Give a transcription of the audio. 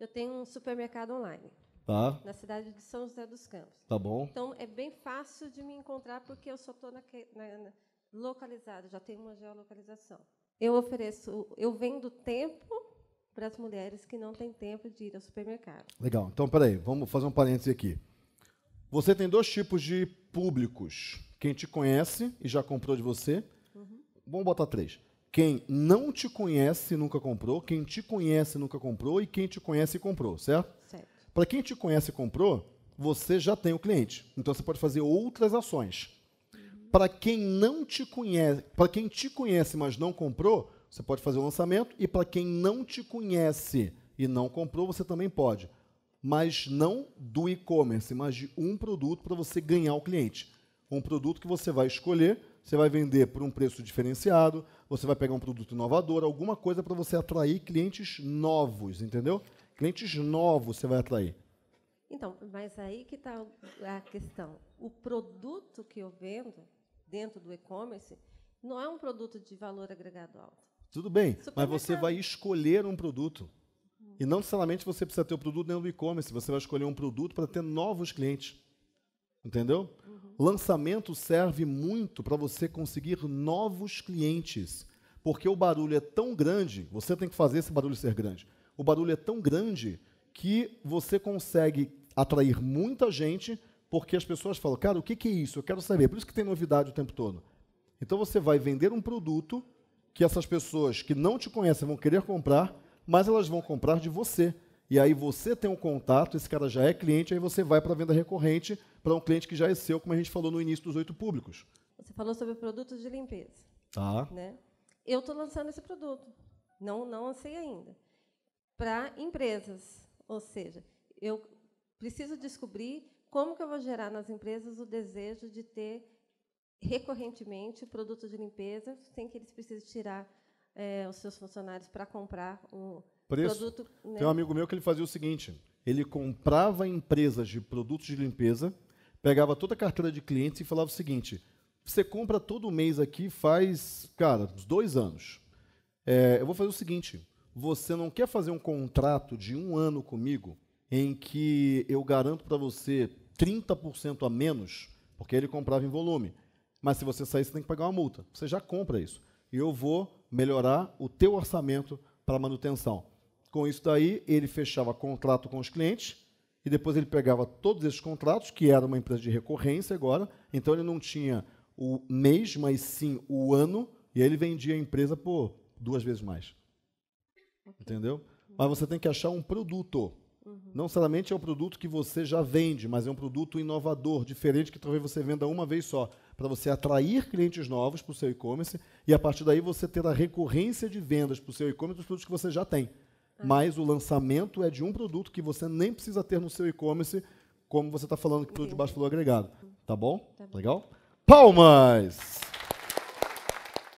Eu tenho um supermercado online. Tá. Na cidade de São José dos Campos. Tá bom. Então é bem fácil de me encontrar porque eu só estou na, na, localizado, já tenho uma geolocalização. Eu ofereço, eu vendo tempo para as mulheres que não têm tempo de ir ao supermercado. Legal. Então, peraí, vamos fazer um parêntese aqui. Você tem dois tipos de públicos: quem te conhece e já comprou de você. Uhum. Vamos botar três quem não te conhece nunca comprou, quem te conhece nunca comprou e quem te conhece comprou, certo? Certo. Para quem te conhece e comprou, você já tem o cliente. Então você pode fazer outras ações. Para quem não te conhece, para quem te conhece, mas não comprou, você pode fazer o lançamento e para quem não te conhece e não comprou, você também pode. Mas não do e-commerce, mas de um produto para você ganhar o cliente. Um produto que você vai escolher você vai vender por um preço diferenciado, você vai pegar um produto inovador, alguma coisa para você atrair clientes novos, entendeu? Clientes novos você vai atrair. Então, mas aí que está a questão. O produto que eu vendo dentro do e-commerce não é um produto de valor agregado alto. Tudo bem, mas você vai escolher um produto. E não necessariamente você precisa ter o produto dentro do e-commerce, você vai escolher um produto para ter novos clientes. Entendeu? Lançamento serve muito para você conseguir novos clientes, porque o barulho é tão grande, você tem que fazer esse barulho ser grande. O barulho é tão grande que você consegue atrair muita gente, porque as pessoas falam, cara, o que, é isso? Eu quero saber. Por isso que tem novidade o tempo todo. Então você vai vender um produto que essas pessoas que não te conhecem vão querer comprar, mas elas vão comprar de você. E aí você tem um contato, esse cara já é cliente, aí você vai para a venda recorrente para um cliente que já é seu, como a gente falou no início dos oito públicos. Você falou sobre produtos de limpeza. Tá. Né? Eu estou lançando esse produto. Não, não lancei ainda. Para empresas. Ou seja, eu preciso descobrir como que eu vou gerar nas empresas o desejo de ter recorrentemente produtos de limpeza, sem que eles precisem tirar é, os seus funcionários para comprar o preço. Produto, né? Tem um amigo meu que ele fazia o seguinte: ele comprava empresas de produtos de limpeza, pegava toda a carteira de clientes e falava o seguinte: você compra todo mês aqui faz, cara, uns dois anos. É, eu vou fazer o seguinte: você não quer fazer um contrato de um ano comigo em que eu garanto para você 30% a menos, porque ele comprava em volume. Mas se você sair, você tem que pagar uma multa. Você já compra isso. E eu vou melhorar o teu orçamento para manutenção. Com isso daí, ele fechava contrato com os clientes e depois ele pegava todos esses contratos, que era uma empresa de recorrência agora, então ele não tinha o mês, mas sim o ano, e aí ele vendia a empresa por duas vezes mais. Entendeu? Mas você tem que achar um produto. Uhum. Não necessariamente é o produto que você já vende, mas é um produto inovador, diferente, que talvez você venda uma vez só, para você atrair clientes novos para o seu e-commerce e, a partir daí, você ter a recorrência de vendas para o seu e-commerce dos produtos que você já tem. Mas o lançamento é de um produto que você nem precisa ter no seu e-commerce, como você está falando que tudo de baixo valor agregado. Tá bom? tá bom? Legal? Palmas!